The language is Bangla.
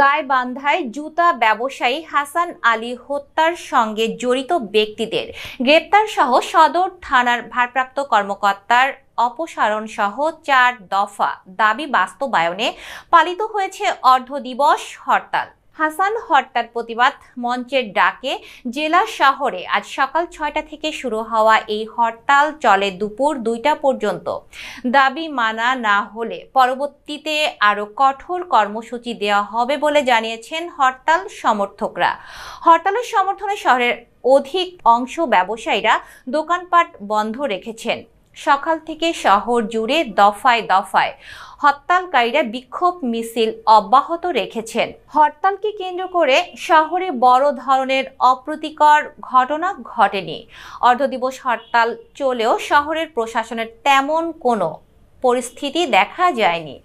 গায়বান্ধায় জুতা ব্যবসায়ী হাসান আলী হত্যার সঙ্গে জড়িত ব্যক্তিদের গ্রেপ্তার সহ সদর থানার ভারপ্রাপ্ত কর্মকর্তার অপসারণ সহ চার দফা দাবি বাস্তবায়নে পালিত হয়েছে অর্ধ দিবস হরতাল হাসান হত্যার প্রতিবাদ মঞ্চের ডাকে জেলা শহরে আজ সকাল ছয়টা থেকে শুরু হওয়া এই হরতাল চলে দুপুর দুইটা পর্যন্ত দাবি মানা না হলে পরবর্তীতে আরও কঠোর কর্মসূচি দেওয়া হবে বলে জানিয়েছেন হরতাল সমর্থকরা হরতালের সমর্থনে শহরের অধিক অংশ ব্যবসায়ীরা দোকানপাট বন্ধ রেখেছেন সকাল থেকে শহর জুড়ে দফায় দফায় হরতালকারীরা বিক্ষোভ মিছিল অব্যাহত রেখেছেন হরতালকে কেন্দ্র করে শহরে বড় ধরনের অপ্রীতিকর ঘটনা ঘটেনি অর্ধদিবস হরতাল চলেও শহরের প্রশাসনের তেমন কোনো পরিস্থিতি দেখা যায়নি